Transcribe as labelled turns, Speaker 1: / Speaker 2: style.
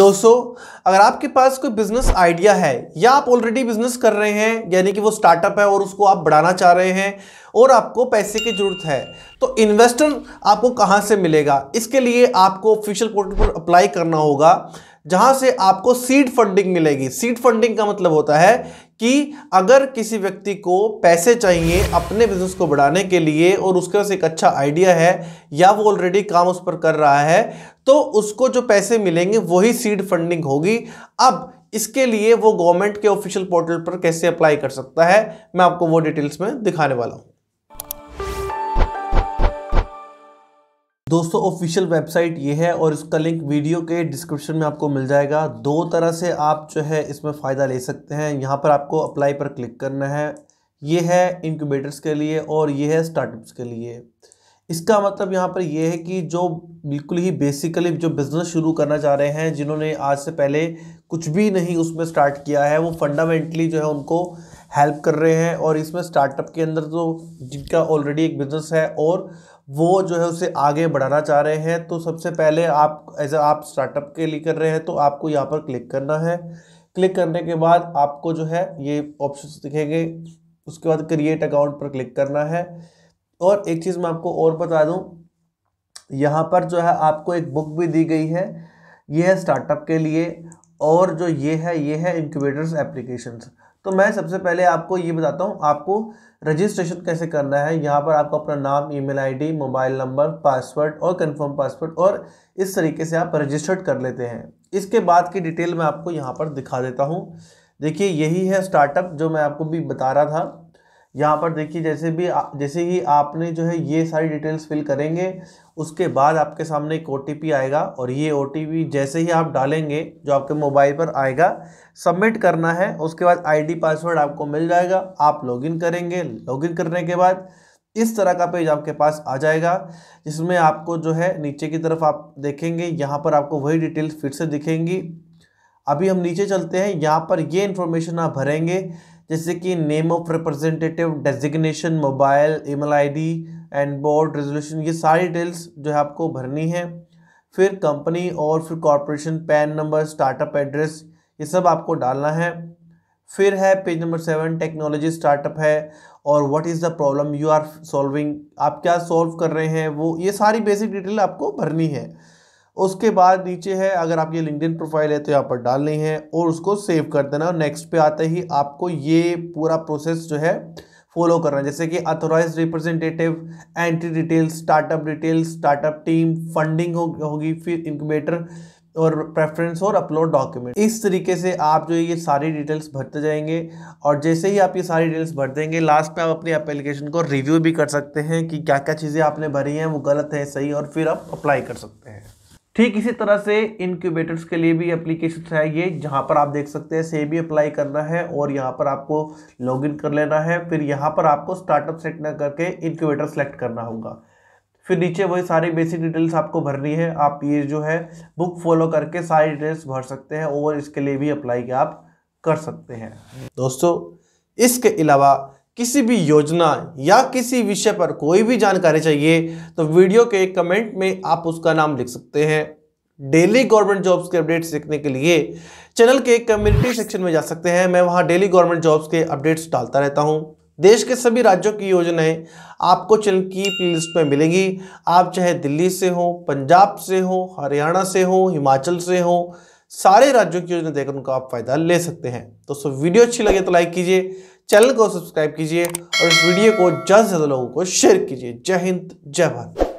Speaker 1: दोस्तों अगर आपके पास कोई बिजनेस आइडिया है या आप ऑलरेडी बिजनेस कर रहे हैं यानी कि वो स्टार्टअप है और उसको आप बढ़ाना चाह रहे हैं और आपको पैसे की ज़रूरत है तो इन्वेस्टर आपको कहाँ से मिलेगा इसके लिए आपको ऑफिशियल पोर्टल पर अप्लाई करना होगा जहां से आपको सीड फंडिंग मिलेगी सीड फंडिंग का मतलब होता है कि अगर किसी व्यक्ति को पैसे चाहिए अपने बिजनेस को बढ़ाने के लिए और उसके पास एक अच्छा आइडिया है या वो ऑलरेडी काम उस पर कर रहा है तो उसको जो पैसे मिलेंगे वही सीड फंडिंग होगी अब इसके लिए वो गवर्नमेंट के ऑफिशियल पोर्टल पर कैसे अप्लाई कर सकता है मैं आपको वो डिटेल्स में दिखाने वाला हूँ दोस्तों ऑफिशियल वेबसाइट ये है और इसका लिंक वीडियो के डिस्क्रिप्शन में आपको मिल जाएगा दो तरह से आप जो है इसमें फ़ायदा ले सकते हैं यहाँ पर आपको अप्लाई पर क्लिक करना है ये है इनक्यूबेटर्स के लिए और ये है स्टार्टअप्स के लिए इसका मतलब यहाँ पर यह है कि जो बिल्कुल ही बेसिकली जो बिज़नेस शुरू करना चाह रहे हैं जिन्होंने आज से पहले कुछ भी नहीं उसमें स्टार्ट किया है वो फंडामेंटली जो है उनको हेल्प कर रहे हैं और इसमें स्टार्टअप के अंदर तो जिनका ऑलरेडी एक बिज़नेस है और वो जो है उसे आगे बढ़ाना चाह रहे हैं तो सबसे पहले आप एज आप स्टार्टअप के लिए कर रहे हैं तो आपको यहाँ पर क्लिक करना है क्लिक करने के बाद आपको जो है ये ऑप्शन दिखेंगे उसके बाद क्रिएट अकाउंट पर क्लिक करना है और एक चीज़ मैं आपको और बता दूँ यहाँ पर जो है आपको एक बुक भी दी गई है ये है स्टार्टअप के लिए और जो ये है ये है इंक्यूबेटर्स एप्लीकेशंस तो मैं सबसे पहले आपको ये बताता हूँ आपको रजिस्ट्रेशन कैसे करना है यहाँ पर आपको अपना नाम email ID, mobile number password और कंफर्म पासवर्ड और इस तरीके से आप रजिस्टर्ड कर लेते हैं इसके बाद की डिटेल मैं आपको यहाँ पर दिखा देता हूँ देखिए यही है स्टार्टअप जो मैं आपको भी बता रहा था यहाँ पर देखिए जैसे भी जैसे ही आपने जो है ये सारी डिटेल्स फिल करेंगे उसके बाद आपके सामने एक ओ आएगा और ये ओ जैसे ही आप डालेंगे जो आपके मोबाइल पर आएगा सबमिट करना है उसके बाद आईडी पासवर्ड आपको मिल जाएगा आप लॉगिन करेंगे लॉगिन करने के बाद इस तरह का पेज आपके पास आ जाएगा जिसमें आपको जो है नीचे की तरफ आप देखेंगे यहाँ पर आपको वही डिटेल्स फिर से दिखेंगी अभी हम नीचे चलते हैं यहाँ पर ये इन्फॉर्मेशन आप भरेंगे जैसे कि name of representative designation mobile email ID and board resolution ये सारी डिटेल्स जो है आपको भरनी है फिर कंपनी और फिर corporation PAN number startup address ये सब आपको डालना है फिर है page number seven technology startup है और what is the problem you are solving आप क्या सॉल्व कर रहे हैं वो ये सारी बेसिक डिटेल आपको भरनी है उसके बाद नीचे है अगर आपकी लिंकडिन प्रोफाइल है तो यहाँ पर डालनी है और उसको सेव कर देना और नेक्स्ट पे आते ही आपको ये पूरा प्रोसेस जो है फॉलो करना है जैसे कि authorize representative entry details startup details startup team funding होगी फिर इंक्यूबेटर और प्रेफरेंस और अपलोड डॉक्यूमेंट इस तरीके से आप जो है ये सारी डिटेल्स भरते जाएंगे और जैसे ही आप ये सारी डिटेल्स भर देंगे लास्ट में आप अपनी एप्लीकेशन को रिव्यू भी कर सकते हैं कि क्या क्या चीज़ें आपने भरी हैं वो गलत है सही और फिर आप अप्लाई कर सकते हैं ठीक इसी तरह से इनक्यूबेटर्स के लिए भी एप्लीकेशन है ये जहाँ पर आप देख सकते हैं से भी अप्लाई करना है और यहाँ पर आपको लॉगिन कर लेना है फिर यहाँ पर आपको स्टार्टअप सेट न करके इनक्यूबेटर सेलेक्ट करना होगा फिर नीचे वही सारी बेसिक डिटेल्स आपको भरनी है आप ये जो है बुक फॉलो करके सारी डिटेल्स भर सकते हैं और इसके लिए भी अप्लाई आप कर सकते हैं दोस्तों इसके अलावा किसी भी योजना या किसी विषय पर कोई भी जानकारी चाहिए तो वीडियो के कमेंट में आप उसका नाम लिख सकते हैं डेली गवर्नमेंट जॉब्स के अपडेट सीखने के लिए चैनल के कम्युनिटी सेक्शन में जा सकते हैं मैं वहां डेली गवर्नमेंट जॉब्स के अपडेट्स डालता रहता हूं देश के सभी राज्यों की योजनाएं आपको चैनल की प्लेलिस्ट में मिलेंगी आप चाहे दिल्ली से हो पंजाब से हो हरियाणा से हो हिमाचल से हो सारे राज्यों की योजना देखकर उनका आप फायदा ले सकते हैं दोस्तों वीडियो अच्छी लगे तो लाइक कीजिए चैनल को सब्सक्राइब कीजिए और इस वीडियो को ज़्यादा से ज़्यादा लोगों को शेयर कीजिए जय हिंद जय भारत